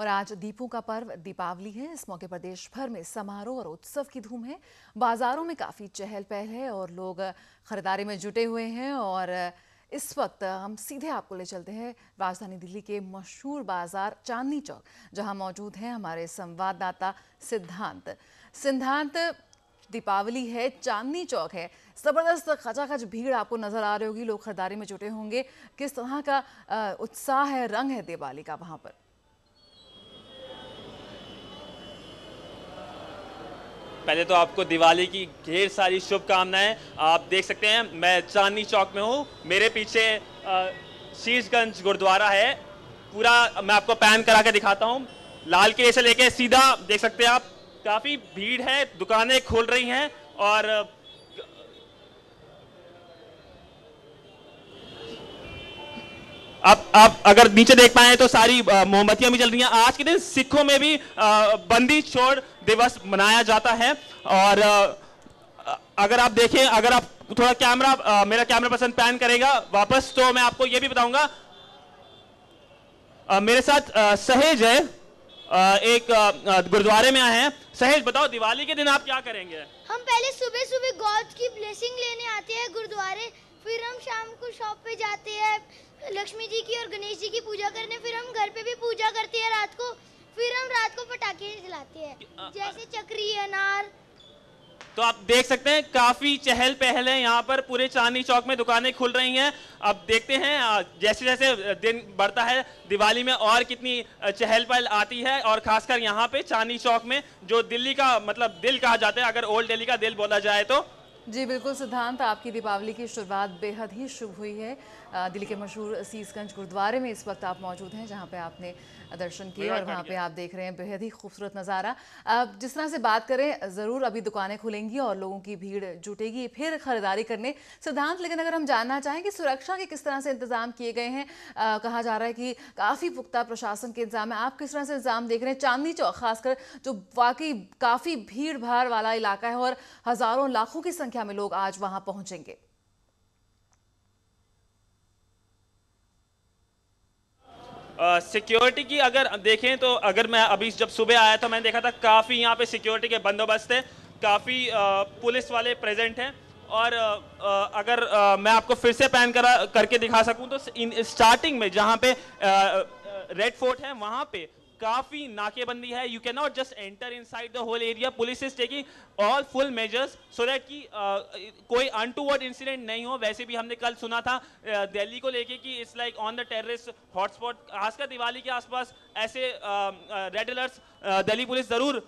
और आज दीपों का पर्व दीपावली है इस मौके पर देश भर में समारोह और उत्सव की धूम है बाजारों में काफ़ी चहल पहल है और लोग खरीदारी में जुटे हुए हैं और इस वक्त हम सीधे आपको ले चलते हैं राजधानी दिल्ली के मशहूर बाजार चांदनी चौक जहां मौजूद हैं हमारे संवाददाता सिद्धांत सिद्धांत दीपावली है चांदनी चौक है ज़बरदस्त खचाखच भीड़ आपको नज़र आ रही होगी लोग खरीदारी में जुटे होंगे किस तरह का उत्साह है रंग है दिवाली का वहाँ पर पहले तो आपको दिवाली की ढेर सारी शुभकामनाएं आप देख सकते हैं मैं चांदनी चौक में हूँ मेरे पीछे शीशगंज गुरुद्वारा है पूरा मैं आपको पैन करा के दिखाता हूँ लाल किले से लेके सीधा देख सकते हैं आप काफ़ी भीड़ है दुकानें खोल रही हैं और आप आप अगर नीचे देख पाए तो सारी मोमबत्तियां भी जल रही हैं आज के दिन सिखों में भी बंदी छोड़ दिवस मनाया जाता है और अगर आप देखें अगर आप थोड़ा कैमरा मेरा कैमरा पर्सन पैन करेगा वापस तो मैं आपको ये भी बताऊंगा मेरे साथ सहेज है एक गुरुद्वारे में आए हैं सहेज बताओ दिवाली के दिन आप क्या करेंगे हम पहले सुबह सुबह गॉड की ब्लेसिंग लेने आते हैं गुरुद्वारे फिर हम शाम को शॉप पे जाते हैं लक्ष्मी जी की और गणेश जी की पूजा करने फिर हम घर पे भी पूजा करते हैं रात को फिर हम रात को पटाखे जलाते हैं जैसे चक्री अनार तो आप देख सकते हैं काफी चहल पहल है यहाँ पर पूरे चांदनी चौक में दुकानें खुल रही हैं अब देखते हैं जैसे जैसे दिन बढ़ता है दिवाली में और कितनी चहल पहल आती है और खासकर यहाँ पे चांदनी चौक में जो दिल्ली का मतलब दिल कहा जाता है अगर ओल्ड दिल्ली का दिल बोला जाए तो जी बिल्कुल सिद्धांत आपकी दीपावली की शुरुआत बेहद ही शुभ हुई है दिल्ली के मशहूर सीसगंज गुरुद्वारे में इस वक्त आप मौजूद हैं जहां पे आपने दर्शन किए और वहां पे आप देख रहे हैं बेहद ही खूबसूरत नज़ारा अब जिस तरह से बात करें ज़रूर अभी दुकानें खुलेंगी और लोगों की भीड़ जुटेगी फिर खरीदारी करने सिद्धांत लेकिन अगर हम जानना चाहें कि सुरक्षा के किस तरह से इंतज़ाम किए गए हैं कहा जा रहा है कि काफ़ी पुख्ता प्रशासन के इंतजाम है आप किस तरह से इंतजाम देख रहे हैं चांदनी चौक खासकर जो वाकई काफ़ी भीड़ भाड़ वाला इलाका है और हज़ारों लाखों की संख्या संख्या में लोग आज वहां पहुंचेंगे सिक्योरिटी uh, की अगर देखें तो अगर मैं अभी जब सुबह आया था मैंने देखा था काफ़ी यहाँ पे सिक्योरिटी के बंदोबस्त हैं काफ़ी पुलिस वाले प्रेजेंट हैं और आ, अगर आ, मैं आपको फिर से पैन करा करके दिखा सकूं तो इन स्टार्टिंग में जहाँ पे आ, रेड फोर्ट है वहाँ पे काफी नाकेबंदी है you can not just enter inside the whole area police is taking all full measures so that कि कोई अनटूवर्ड इंसिडेंट नहीं हो वैसे भी हमने कल सुना था दिल्ली को लेके कि it's like on the terrorist hotspot खासकर दिवाली के आसपास ऐसे रेड अलर्ट्स दिल्ली पुलिस ज़रूर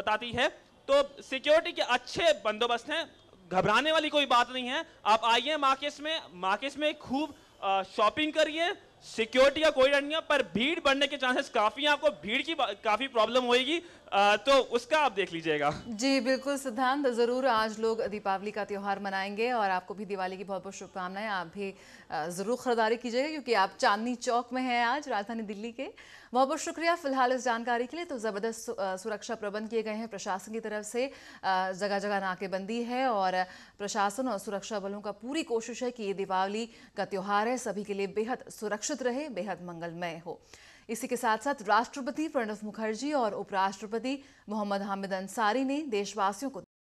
बताती है तो सिक्योरिटी के अच्छे बंदोबस्त हैं घबराने वाली कोई बात नहीं है आप आइए मार्केट्स में मार्केट्स में खूब शॉपिंग करिए सिक्योरिटी का कोई डर नहीं है पर भीड़ बढ़ने के चांसेस काफ़ी हैं आपको भीड़ की काफ़ी प्रॉब्लम होगी तो उसका आप देख लीजिएगा जी बिल्कुल सिद्धांत ज़रूर आज लोग दीपावली का त्यौहार मनाएंगे और आपको भी दिवाली की बहुत बहुत शुभकामनाएं आप भी ज़रूर खरीदारी कीजिएगा क्योंकि आप चांदनी चौक में हैं आज राजधानी दिल्ली के बहुत बहुत शुक्रिया फिलहाल इस जानकारी के लिए तो ज़बरदस्त सुरक्षा प्रबंध किए गए हैं प्रशासन की तरफ से जगह जगह नाकेबंदी है और प्रशासन और सुरक्षा बलों का पूरी कोशिश है कि ये दीपावली का त्यौहार है सभी के लिए बेहद सुरक्षित रहे बेहद मंगलमय हो इसी के साथ साथ राष्ट्रपति प्रणब मुखर्जी और उपराष्ट्रपति मोहम्मद हामिद अंसारी ने देशवासियों को